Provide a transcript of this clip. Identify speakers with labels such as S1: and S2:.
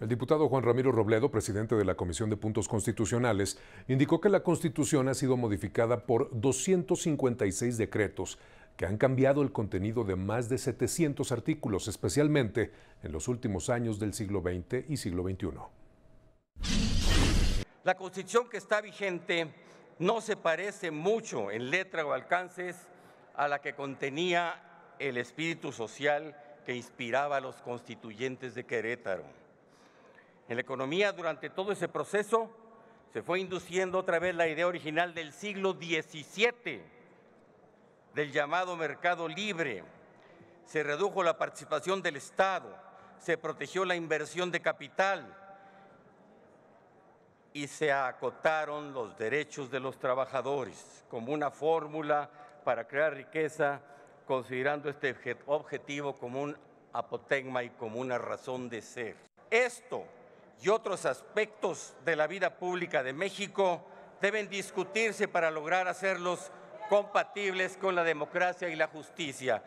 S1: El diputado Juan Ramiro Robledo, presidente de la Comisión de Puntos Constitucionales, indicó que la Constitución ha sido modificada por 256 decretos que han cambiado el contenido de más de 700 artículos, especialmente en los últimos años del siglo XX y siglo XXI.
S2: La Constitución que está vigente no se parece mucho en letra o alcances a la que contenía el espíritu social que inspiraba a los constituyentes de Querétaro. En la economía, durante todo ese proceso, se fue induciendo otra vez la idea original del siglo XVII, del llamado mercado libre. Se redujo la participación del Estado, se protegió la inversión de capital y se acotaron los derechos de los trabajadores como una fórmula para crear riqueza, considerando este objetivo como un apotegma y como una razón de ser. Esto y otros aspectos de la vida pública de México deben discutirse para lograr hacerlos compatibles con la democracia y la justicia.